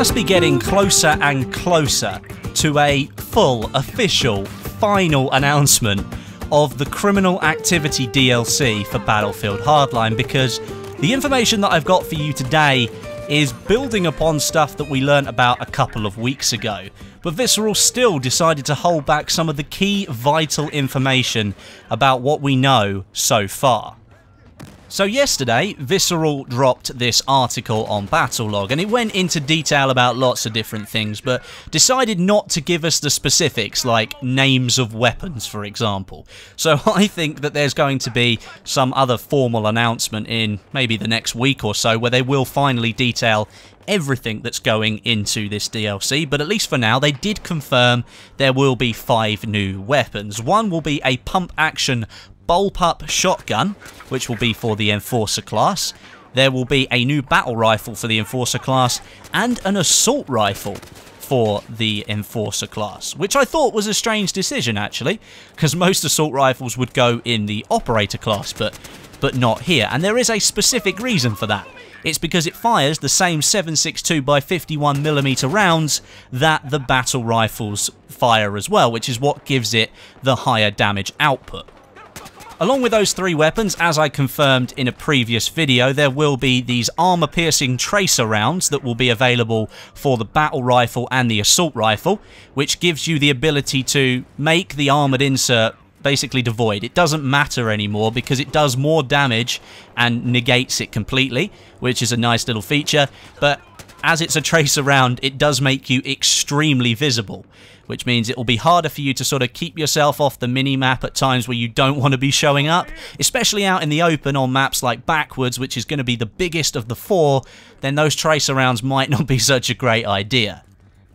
must be getting closer and closer to a full, official, final announcement of the Criminal Activity DLC for Battlefield Hardline because the information that I've got for you today is building upon stuff that we learnt about a couple of weeks ago. But Visceral still decided to hold back some of the key vital information about what we know so far. So yesterday, Visceral dropped this article on Battlelog, and it went into detail about lots of different things, but decided not to give us the specifics, like names of weapons, for example. So I think that there's going to be some other formal announcement in maybe the next week or so, where they will finally detail everything that's going into this DLC, but at least for now, they did confirm there will be five new weapons. One will be a pump action bullpup shotgun, which will be for the Enforcer class. There will be a new battle rifle for the Enforcer class and an assault rifle for the Enforcer class, which I thought was a strange decision actually, because most assault rifles would go in the Operator class, but, but not here. And there is a specific reason for that. It's because it fires the same 7.62 by 51 millimeter rounds that the battle rifles fire as well, which is what gives it the higher damage output. Along with those three weapons, as I confirmed in a previous video, there will be these armor-piercing tracer rounds that will be available for the battle rifle and the assault rifle, which gives you the ability to make the armored insert basically devoid. It doesn't matter anymore because it does more damage and negates it completely, which is a nice little feature. But as it's a trace around, it does make you extremely visible, which means it will be harder for you to sort of keep yourself off the mini-map at times where you don't want to be showing up, especially out in the open on maps like Backwards, which is going to be the biggest of the four, then those trace arounds might not be such a great idea.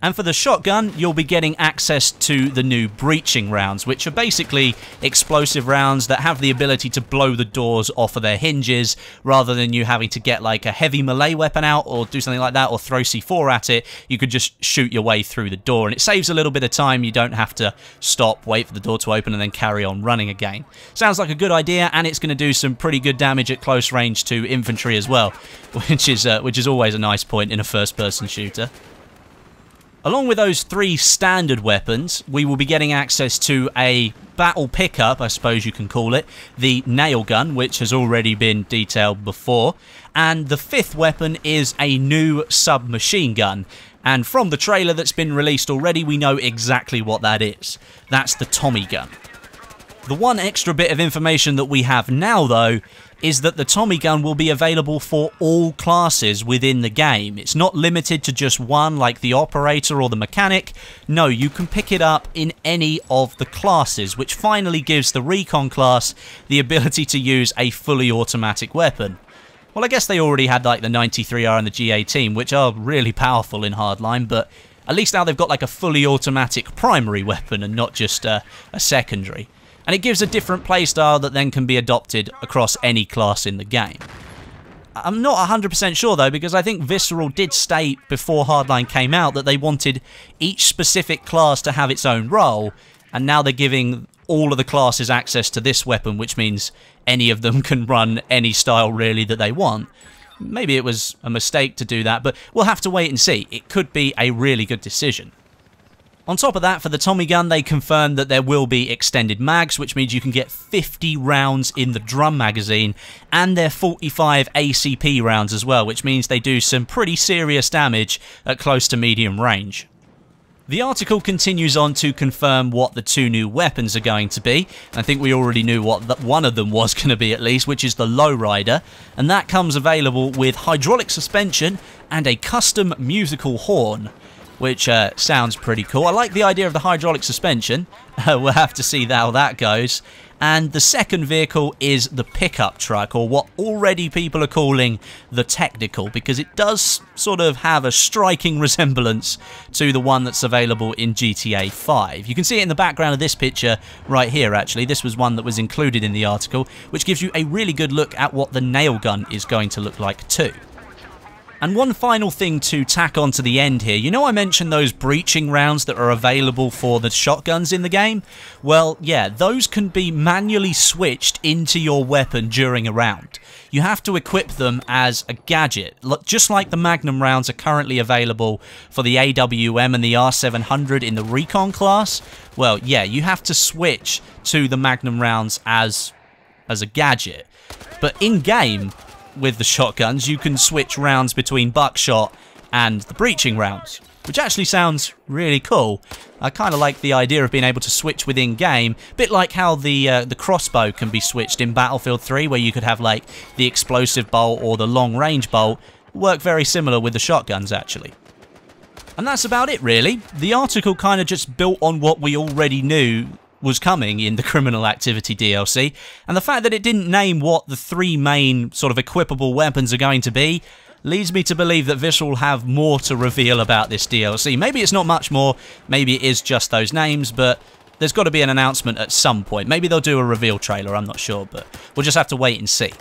And for the shotgun, you'll be getting access to the new breaching rounds, which are basically explosive rounds that have the ability to blow the doors off of their hinges, rather than you having to get like a heavy melee weapon out or do something like that or throw C4 at it. You could just shoot your way through the door, and it saves a little bit of time. You don't have to stop, wait for the door to open, and then carry on running again. Sounds like a good idea, and it's going to do some pretty good damage at close range to infantry as well, which is uh, which is always a nice point in a first-person shooter. Along with those three standard weapons, we will be getting access to a battle pickup, I suppose you can call it, the nail gun, which has already been detailed before, and the fifth weapon is a new submachine gun. And from the trailer that's been released already, we know exactly what that is. That's the Tommy gun. The one extra bit of information that we have now, though, is that the Tommy gun will be available for all classes within the game. It's not limited to just one, like the operator or the mechanic. No, you can pick it up in any of the classes, which finally gives the Recon class the ability to use a fully automatic weapon. Well, I guess they already had like the 93R and the G18, which are really powerful in hardline, but at least now they've got like a fully automatic primary weapon and not just uh, a secondary and it gives a different playstyle that then can be adopted across any class in the game. I'm not 100% sure though, because I think Visceral did state before Hardline came out that they wanted each specific class to have its own role, and now they're giving all of the classes access to this weapon, which means any of them can run any style really that they want. Maybe it was a mistake to do that, but we'll have to wait and see. It could be a really good decision. On top of that, for the Tommy gun, they confirmed that there will be extended mags, which means you can get 50 rounds in the drum magazine, and their 45 ACP rounds as well, which means they do some pretty serious damage at close to medium range. The article continues on to confirm what the two new weapons are going to be. I think we already knew what one of them was going to be at least, which is the Lowrider, and that comes available with hydraulic suspension and a custom musical horn which uh, sounds pretty cool. I like the idea of the hydraulic suspension. Uh, we'll have to see how that goes. And the second vehicle is the pickup truck, or what already people are calling the technical, because it does sort of have a striking resemblance to the one that's available in GTA 5. You can see it in the background of this picture right here, actually. This was one that was included in the article, which gives you a really good look at what the nail gun is going to look like too. And one final thing to tack on to the end here. You know I mentioned those breaching rounds that are available for the shotguns in the game? Well, yeah, those can be manually switched into your weapon during a round. You have to equip them as a gadget, just like the Magnum rounds are currently available for the AWM and the R700 in the Recon class. Well, yeah, you have to switch to the Magnum rounds as as a gadget. But in-game, with the shotguns, you can switch rounds between buckshot and the breaching rounds, which actually sounds really cool. I kind of like the idea of being able to switch within game, bit like how the uh, the crossbow can be switched in Battlefield 3, where you could have like the explosive bolt or the long range bolt. Work very similar with the shotguns actually. And that's about it really. The article kind of just built on what we already knew was coming in the Criminal Activity DLC, and the fact that it didn't name what the three main sort of equipable weapons are going to be leads me to believe that this will have more to reveal about this DLC. Maybe it's not much more, maybe it is just those names, but there's got to be an announcement at some point. Maybe they'll do a reveal trailer, I'm not sure, but we'll just have to wait and see.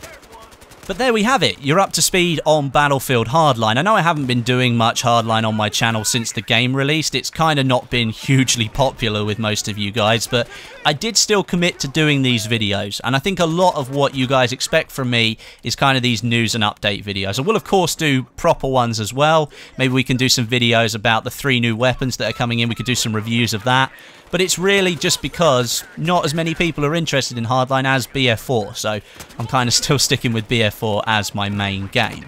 But there we have it, you're up to speed on Battlefield Hardline. I know I haven't been doing much Hardline on my channel since the game released, it's kind of not been hugely popular with most of you guys, but I did still commit to doing these videos, and I think a lot of what you guys expect from me is kind of these news and update videos. I will of course do proper ones as well, maybe we can do some videos about the three new weapons that are coming in, we could do some reviews of that. But it's really just because not as many people are interested in Hardline as BF4, so I'm kind of still sticking with BF4 as my main game.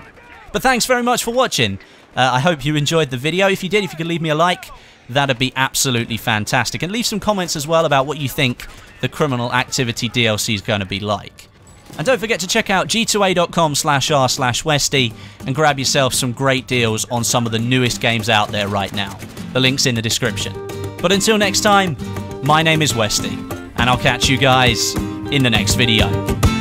But thanks very much for watching. Uh, I hope you enjoyed the video. If you did, if you could leave me a like, that'd be absolutely fantastic. And leave some comments as well about what you think the Criminal Activity DLC is going to be like. And don't forget to check out g2a.com slash r slash westy and grab yourself some great deals on some of the newest games out there right now. The link's in the description. But until next time, my name is Westy, and I'll catch you guys in the next video.